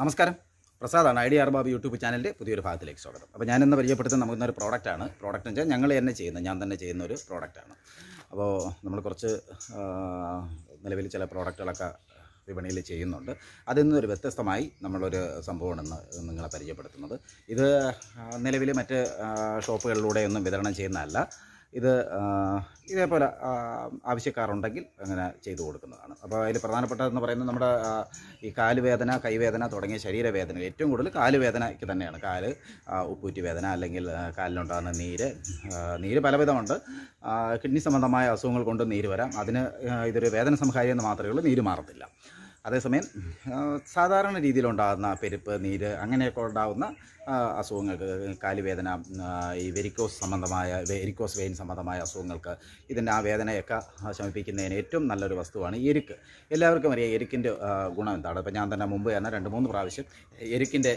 നമസ്കാരം പ്രസാദാണ് I D R ബാബ് യൂട്യൂബ് ചാനലിൻ്റെ പുതിയൊരു ഭാഗത്തിലേക്ക് സ്വാഗതം അപ്പോൾ ഞാൻ പരിചയപ്പെടുത്തുന്ന പരിചയപ്പെടുത്തുന്ന ഇന്നൊരു പ്രോഡക്റ്റാണ് പ്രോഡക്റ്റ് വെച്ചാൽ ഞങ്ങൾ തന്നെ ചെയ്യുന്ന ഞാൻ തന്നെ ചെയ്യുന്ന ഒരു പ്രോഡക്റ്റാണ് അപ്പോൾ നമ്മൾ കുറച്ച് നിലവിൽ ചില പ്രോഡക്റ്റുകളൊക്കെ വിപണിയിൽ ചെയ്യുന്നുണ്ട് അതിൽ നിന്നൊരു വ്യത്യസ്തമായി നമ്മളൊരു സംഭവമാണ് നിങ്ങളെ പരിചയപ്പെടുത്തുന്നത് ഇത് നിലവിൽ മറ്റ് ഷോപ്പുകളിലൂടെയൊന്നും വിതരണം ചെയ്യുന്നതല്ല ഇത് ഇതേപോലെ ആവശ്യക്കാരുണ്ടെങ്കിൽ അങ്ങനെ ചെയ്തു കൊടുക്കുന്നതാണ് അപ്പോൾ അതിൽ പ്രധാനപ്പെട്ടതെന്ന് പറയുന്നത് നമ്മുടെ ഈ കാലുവേദന കൈവേദന തുടങ്ങിയ ശരീരവേദന ഏറ്റവും കൂടുതൽ കാലുവേദനയ്ക്ക് തന്നെയാണ് കാല് ഉപ്പൂറ്റി വേദന അല്ലെങ്കിൽ കാലിലുണ്ടാകുന്ന നീര് നീര് പലവിധമുണ്ട് കിഡ്നി സംബന്ധമായ അസുഖങ്ങൾ കൊണ്ട് നീര് വരാം അതിന് ഇതൊരു വേദന സംഹാരി എന്ന് മാത്രമേ ഉള്ളൂ നീര് മാറത്തില്ല അതേസമയം സാധാരണ രീതിയിലുണ്ടാകുന്ന പെരുപ്പ് നീര് അങ്ങനെയൊക്കെ ഉണ്ടാകുന്ന അസുഖങ്ങൾക്ക് കാലുവേദന ഈ വെരിക്കോസ് സംബന്ധമായ വെരിക്കോസ് വെയിൻ സംബന്ധമായ അസുഖങ്ങൾക്ക് ഇതിൻ്റെ ആ വേദനയൊക്കെ ശമിപ്പിക്കുന്നതിന് ഏറ്റവും നല്ലൊരു വസ്തുവാണ് എരുക്ക് എല്ലാവർക്കും അറിയാം എരുക്കിൻ്റെ ഗുണം എന്താണ് ഇപ്പോൾ ഞാൻ തന്നെ മുമ്പ് തന്നെ രണ്ട് മൂന്ന് പ്രാവശ്യം എരുക്കിൻ്റെ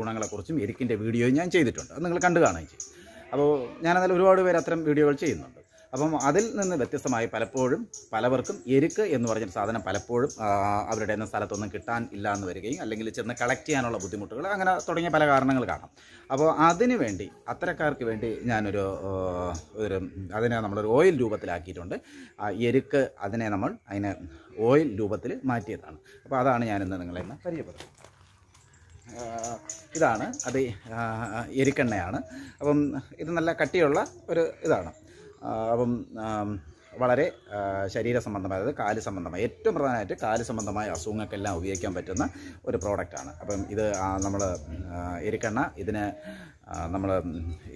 ഗുണങ്ങളെക്കുറിച്ചും എരുക്കിൻ്റെ വീഡിയോയും ഞാൻ ചെയ്തിട്ടുണ്ട് അത് നിങ്ങൾ കണ്ടു കാണുകയും ചെയ്യും അപ്പോൾ ഞാനതിൽ ഒരുപാട് പേര് അത്തരം വീഡിയോകൾ ചെയ്യുന്നുണ്ട് അപ്പം അതിൽ നിന്ന് വ്യത്യസ്തമായി പലപ്പോഴും പലവർക്കും എരുക്ക് എന്ന് പറഞ്ഞ സാധനം പലപ്പോഴും അവരുടെ എന്ന സ്ഥലത്തൊന്നും കിട്ടാൻ ഇല്ല എന്ന് വരികയും അല്ലെങ്കിൽ ചെന്ന് കളക്ട് ചെയ്യാനുള്ള ബുദ്ധിമുട്ടുകൾ അങ്ങനെ തുടങ്ങിയ പല കാരണങ്ങൾ കാണാം അപ്പോൾ അതിനു വേണ്ടി അത്തരക്കാർക്ക് വേണ്ടി ഞാനൊരു ഒരു അതിനെ നമ്മളൊരു ഓയിൽ രൂപത്തിലാക്കിയിട്ടുണ്ട് എരുക്ക് അതിനെ നമ്മൾ അതിനെ ഓയിൽ രൂപത്തിൽ മാറ്റിയതാണ് അപ്പോൾ അതാണ് ഞാനിന്ന് നിങ്ങളെ ഇന്ന് പരിചയപ്പെടുന്നത് ഇതാണ് അത് എരിക്കെണ്ണയാണ് അപ്പം ഇത് നല്ല കട്ടിയുള്ള ഒരു ഇതാണ് അപ്പം വളരെ ശരീര സംബന്ധമായ അതായത് കാല് സംബന്ധമായ ഏറ്റവും പ്രധാനമായിട്ട് കാല് സംബന്ധമായ അസുഖങ്ങൾക്കെല്ലാം ഉപയോഗിക്കാൻ പറ്റുന്ന ഒരു പ്രോഡക്റ്റാണ് അപ്പം ഇത് നമ്മൾ എരിക്കെണ്ണ ഇതിന് നമ്മൾ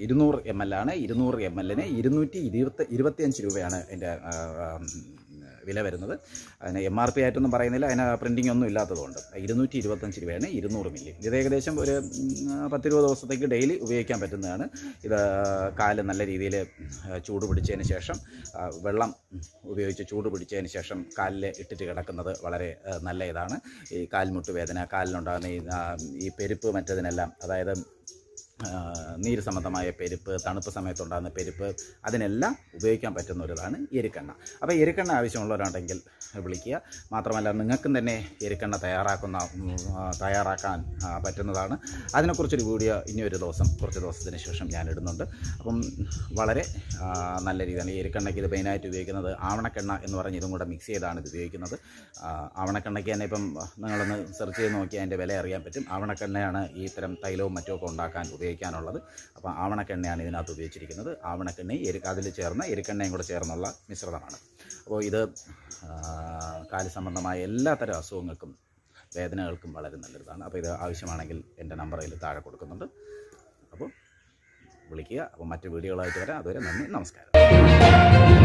ഇരുന്നൂറ് എം എൽ ആണ് ഇരുന്നൂറ് എം എല്ലിന് ഇരുന്നൂറ്റി ഇരുപത്തി ഇരുപത്തിയഞ്ച് രൂപയാണ് എൻ്റെ വില വരുന്നത് അതിന് എം ആർ പി ആയിട്ടൊന്നും പറയുന്നില്ല അതിന് പ്രിൻറ്റിംഗ് ഒന്നും ഇല്ലാത്തതുകൊണ്ട് ഇരുന്നൂറ്റി ഇരുപത്തഞ്ച് രൂപയാണ് ഇരുന്നൂറ് മില്ലി ഇത് ഏകദേശം ഒരു പത്തിരുപത് ദിവസത്തേക്ക് ഡെയിലി ഉപയോഗിക്കാൻ പറ്റുന്നതാണ് ഇത് കാല് നല്ല രീതിയിൽ ചൂട് പിടിച്ചതിന് ശേഷം വെള്ളം ഉപയോഗിച്ച് ചൂട് പിടിച്ചതിന് ശേഷം കാലിൽ ഇട്ടിട്ട് കിടക്കുന്നത് വളരെ നല്ല ഇതാണ് ഈ കാൽമുട്ട് വേദന കാലിനുണ്ടാകുന്ന ഈ പെരുപ്പ് മറ്റതിനെല്ലാം അതായത് നീര് സംബന്ധമായ പെരുപ്പ് തണുപ്പ് സമയത്തുണ്ടാകുന്ന പെരുപ്പ് അതിനെല്ലാം ഉപയോഗിക്കാൻ പറ്റുന്ന ഒരിതാണ് എരിക്കെണ്ണ അപ്പോൾ എരിക്കെണ്ണ ആവശ്യമുള്ളവരാണെങ്കിൽ വിളിക്കുക മാത്രമല്ല നിങ്ങൾക്കും തന്നെ എരിക്കെണ്ണ തയ്യാറാക്കുന്ന തയ്യാറാക്കാൻ പറ്റുന്നതാണ് അതിനെക്കുറിച്ചൊരു വീഡിയോ ഇനി ഒരു ദിവസം കുറച്ച് ദിവസത്തിന് ശേഷം ഞാൻ ഇടുന്നുണ്ട് അപ്പം വളരെ നല്ല രീതിയാണ് എരിക്കെണ്ണയ്ക്ക് ഇത് മെയിനായിട്ട് ഉപയോഗിക്കുന്നത് ആവണക്കെണ്ണ എന്ന് പറഞ്ഞ് ഇതും കൂടെ മിക്സ് ചെയ്താണ് ഇത് ഉപയോഗിക്കുന്നത് ആവണക്കെണ്ണയ്ക്ക് തന്നെ ഇപ്പം നിങ്ങളൊന്ന് സെർച്ച് ചെയ്ത് നോക്കി അതിൻ്റെ വില അറിയാൻ പറ്റും ആവണക്കെണ്ണയാണ് ഈ ഇത്തരം തൈലവും മറ്റുമൊക്കെ ഉണ്ടാക്കാൻ ഉപയോഗിക്കുന്നത് തേക്കാനുള്ളത് അപ്പോൾ ആവണക്കെണ്ണയാണ് ഇതിനകത്ത് ഉപയോഗിച്ചിരിക്കുന്നത് ആവണക്കെണ്ണയും എരു അതിൽ ചേർന്ന എരുക്കെണ്ണയും കൂടെ ചേർന്നുള്ള മിശ്രിതമാണ് അപ്പോൾ ഇത് കാല് സംബന്ധമായ എല്ലാത്തരം അസുഖങ്ങൾക്കും വേദനകൾക്കും വളരെ നല്ലതാണ് അപ്പോൾ ഇത് ആവശ്യമാണെങ്കിൽ എൻ്റെ നമ്പറിൽ താഴെ കൊടുക്കുന്നുണ്ട് അപ്പോൾ വിളിക്കുക അപ്പോൾ മറ്റു വീഡിയോകളായിട്ട് വരാം അതുവരെ നന്ദി നമസ്കാരം